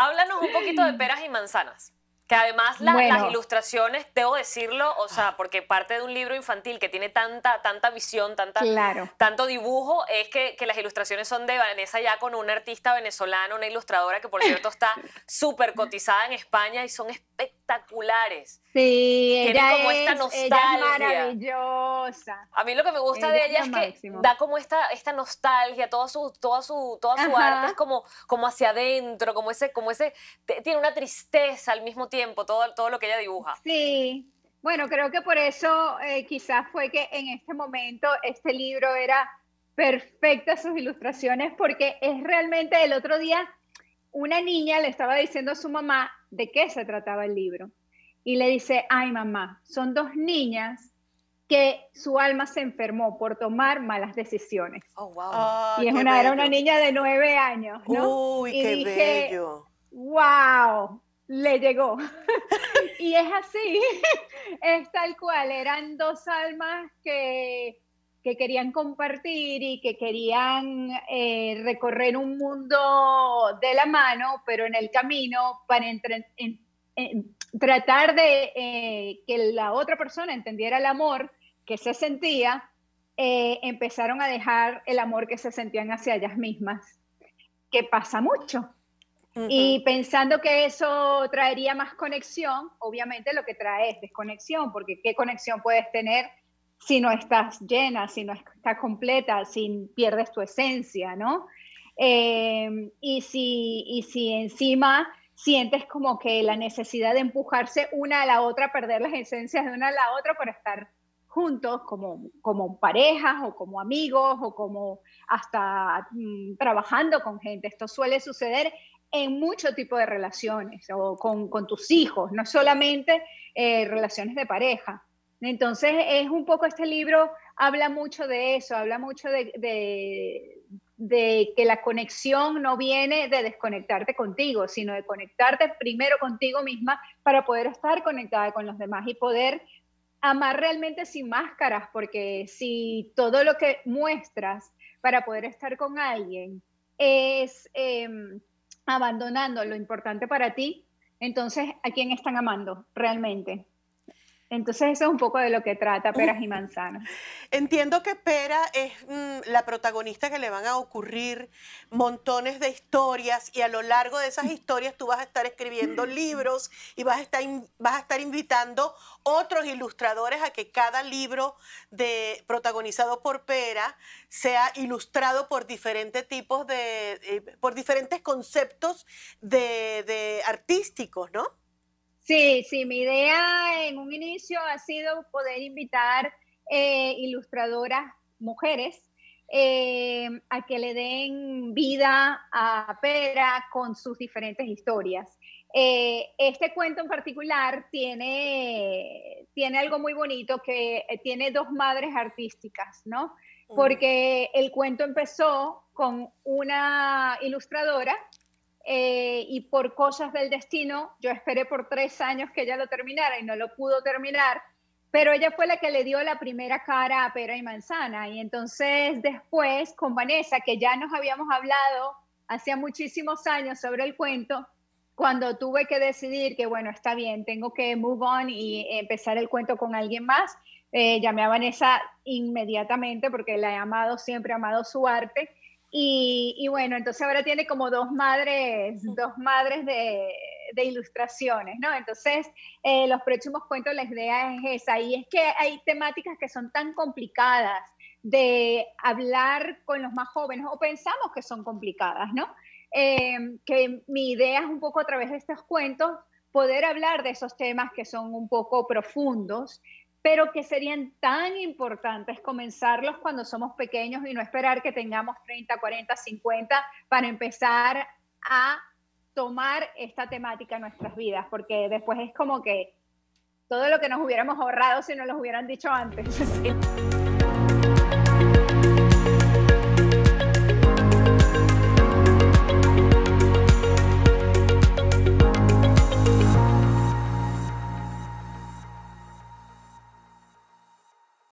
Háblanos un poquito de peras y manzanas. Que además las ilustraciones, debo decirlo, o sea, ah. porque parte de un libro infantil que tiene tanta, tanta visión, tanta, tanto dibujo, es que, las ilustraciones son de Vanessa ya con una artista venezolano, una ilustradora que por cierto está súper cotizada en España y son espectaculares espectaculares. Sí, Tiene como esta nostalgia. maravillosa. A mí lo que me gusta de ella es, que da como esta, esta nostalgia, toda su, toda su, toda su arte es como, como hacia adentro, como ese, como ese, tiene una tristeza al mismo tiempo, todo, todo lo que ella dibuja. Sí. Bueno, creo que por eso eh, quizás fue que en este momento este libro era perfecto sus ilustraciones porque es realmente el otro día una niña le estaba diciendo a su mamá de qué se trataba el libro. Y le dice, ay mamá, son dos niñas que su alma se enfermó por tomar malas decisiones. Oh, wow. Ah, y era una niña de nueve años, ¿no? Uy, y qué dije, bello. wow, le llegó. y es así, es tal cual, eran dos almas que que querían compartir y que querían eh, recorrer un mundo de la mano, pero en el camino para tratar de eh, que la otra persona entendiera el amor que se sentía, eh, empezaron a dejar el amor que se sentían hacia ellas mismas, que pasa mucho. Y pensando que eso traería más conexión, obviamente lo que trae es desconexión, porque ¿qué conexión puedes tener si no estás llena, si no estás completa, si pierdes tu esencia, ¿no? Em, y, si, encima sientes como que la necesidad de empujarse una a la otra, perder las esencias de una a la otra para estar juntos como, parejas o como amigos o como hasta mm, trabajando con gente. Esto suele suceder en mucho tipo de relaciones o con, tus hijos, no solamente eh, relaciones de pareja. Entonces, es un poco este libro, habla mucho de eso, habla mucho de, que la conexión no viene de desconectarte contigo, sino de conectarte primero contigo misma para poder estar conectada con los demás y poder amar realmente sin máscaras, porque si todo lo que muestras para poder estar con alguien es em, abandonando lo importante para ti, entonces, ¿a quién están amando realmente? Entonces eso es un poco de lo que trata Peras y Manzanas. Entiendo que Pera es mm, la protagonista que le van a ocurrir montones de historias y a lo largo de esas historias tú vas a estar escribiendo mm. libros y vas a estar, vas a invitando otros ilustradores a que cada libro de, protagonizado por Pera sea ilustrado por diferentes tipos de, eh, por diferentes conceptos de artísticos, ¿no? Sí, sí, mi idea en un inicio ha sido poder invitar eh, ilustradoras mujeres eh, a que le den vida a Pera con sus diferentes historias. Eh, este cuento en particular tiene, tiene algo muy bonito que tiene dos madres artísticas, ¿no? Mm. Porque el cuento empezó con una ilustradora eh, y por cosas del destino, yo esperé por tres años que ella lo terminara y no lo pudo terminar, pero ella fue la que le dio la primera cara a Pera y Manzana. Y entonces después con Vanessa, que ya nos habíamos hablado hacía muchísimos años sobre el cuento, cuando tuve que decidir que, bueno, está bien, tengo que move on y empezar el cuento con alguien más, eh, llamé a Vanessa inmediatamente porque la he amado, siempre he amado su arte. Y, bueno, entonces ahora tiene como dos madres, dos madres de, ilustraciones, ¿no? Entonces, eh, los próximos cuentos, la idea es esa, y es que hay temáticas que son tan complicadas de hablar con los más jóvenes, o pensamos que son complicadas, ¿no? Eh, que mi idea es un poco a través de estos cuentos poder hablar de esos temas que son un poco profundos pero que serían tan importantes comenzarlos cuando somos pequeños y no esperar que tengamos 30, 40, 50 para empezar a tomar esta temática en nuestras vidas, porque después es como que todo lo que nos hubiéramos ahorrado si nos lo hubieran dicho antes.